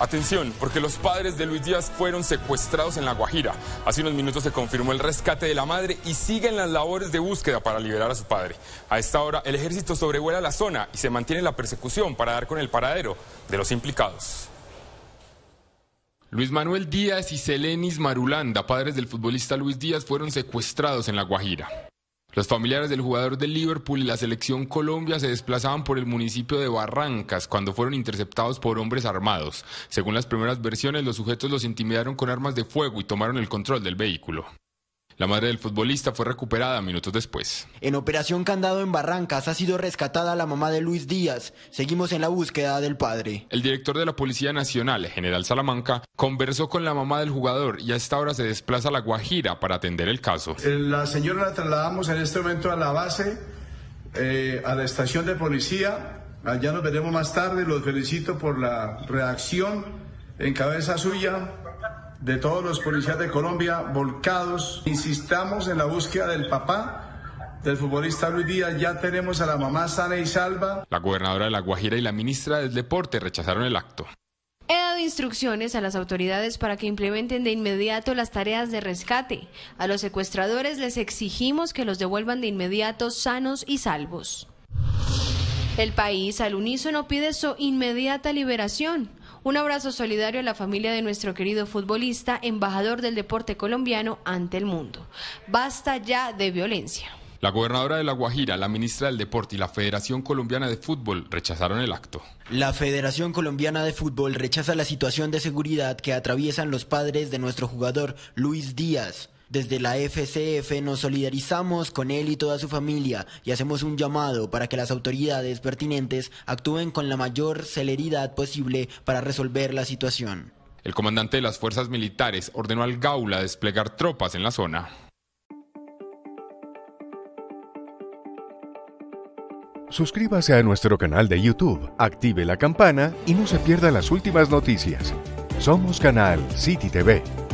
Atención, porque los padres de Luis Díaz fueron secuestrados en La Guajira. Hace unos minutos se confirmó el rescate de la madre y siguen las labores de búsqueda para liberar a su padre. A esta hora, el ejército sobrevuela la zona y se mantiene la persecución para dar con el paradero de los implicados. Luis Manuel Díaz y Selenis Marulanda, padres del futbolista Luis Díaz, fueron secuestrados en La Guajira. Los familiares del jugador del Liverpool y la selección Colombia se desplazaban por el municipio de Barrancas cuando fueron interceptados por hombres armados. Según las primeras versiones, los sujetos los intimidaron con armas de fuego y tomaron el control del vehículo. La madre del futbolista fue recuperada minutos después. En Operación Candado en Barrancas ha sido rescatada la mamá de Luis Díaz. Seguimos en la búsqueda del padre. El director de la Policía Nacional, General Salamanca, conversó con la mamá del jugador y a esta hora se desplaza a La Guajira para atender el caso. Eh, la señora la trasladamos en este momento a la base, eh, a la estación de policía. Allá nos veremos más tarde. Los felicito por la reacción en cabeza suya de todos los policías de Colombia volcados. Insistamos en la búsqueda del papá del futbolista Luis Díaz, ya tenemos a la mamá sana y salva. La gobernadora de La Guajira y la ministra del Deporte rechazaron el acto. He dado instrucciones a las autoridades para que implementen de inmediato las tareas de rescate. A los secuestradores les exigimos que los devuelvan de inmediato sanos y salvos. El país al unísono pide su inmediata liberación. Un abrazo solidario a la familia de nuestro querido futbolista, embajador del deporte colombiano ante el mundo. Basta ya de violencia. La gobernadora de La Guajira, la ministra del Deporte y la Federación Colombiana de Fútbol rechazaron el acto. La Federación Colombiana de Fútbol rechaza la situación de seguridad que atraviesan los padres de nuestro jugador Luis Díaz. Desde la FCF nos solidarizamos con él y toda su familia y hacemos un llamado para que las autoridades pertinentes actúen con la mayor celeridad posible para resolver la situación. El comandante de las fuerzas militares ordenó al Gaula desplegar tropas en la zona. Suscríbase a nuestro canal de YouTube, active la campana y no se pierda las últimas noticias. Somos Canal City TV.